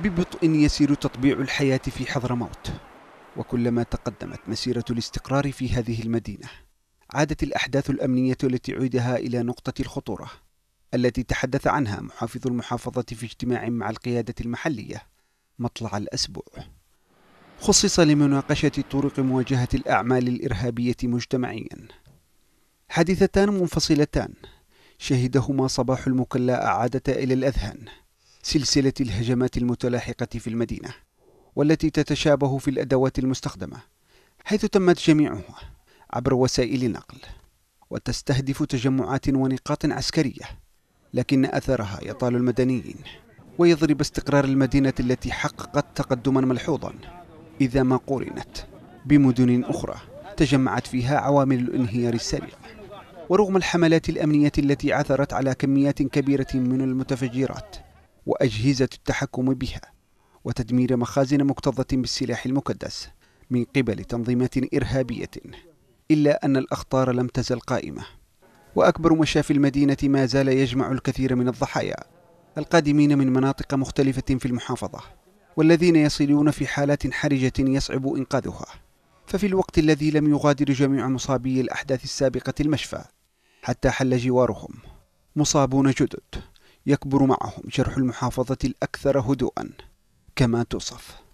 ببطء يسير تطبيع الحياة في حضرموت وكلما تقدمت مسيرة الاستقرار في هذه المدينة عادت الأحداث الأمنية التي عودها إلى نقطة الخطورة التي تحدث عنها محافظ المحافظة في اجتماع مع القيادة المحلية مطلع الأسبوع خصص لمناقشة طرق مواجهة الأعمال الإرهابية مجتمعيا حادثتان منفصلتان شهدهما صباح المكلا عادة إلى الأذهان سلسلة الهجمات المتلاحقة في المدينة والتي تتشابه في الأدوات المستخدمة حيث تمت جميعها عبر وسائل النقل وتستهدف تجمعات ونقاط عسكرية لكن أثرها يطال المدنيين ويضرب استقرار المدينة التي حققت تقدما ملحوظا إذا ما قورنت بمدن أخرى تجمعت فيها عوامل الانهيار السريع ورغم الحملات الأمنية التي عثرت على كميات كبيرة من المتفجرات وأجهزة التحكم بها وتدمير مخازن مكتظة بالسلاح المكدس من قبل تنظيمات إرهابية إلا أن الأخطار لم تزل قائمة وأكبر مشافي المدينة ما زال يجمع الكثير من الضحايا القادمين من مناطق مختلفة في المحافظة والذين يصلون في حالات حرجة يصعب إنقاذها ففي الوقت الذي لم يغادر جميع مصابي الأحداث السابقة المشفى حتى حل جوارهم مصابون جدد يكبر معهم جرح المحافظة الأكثر هدوءا كما توصف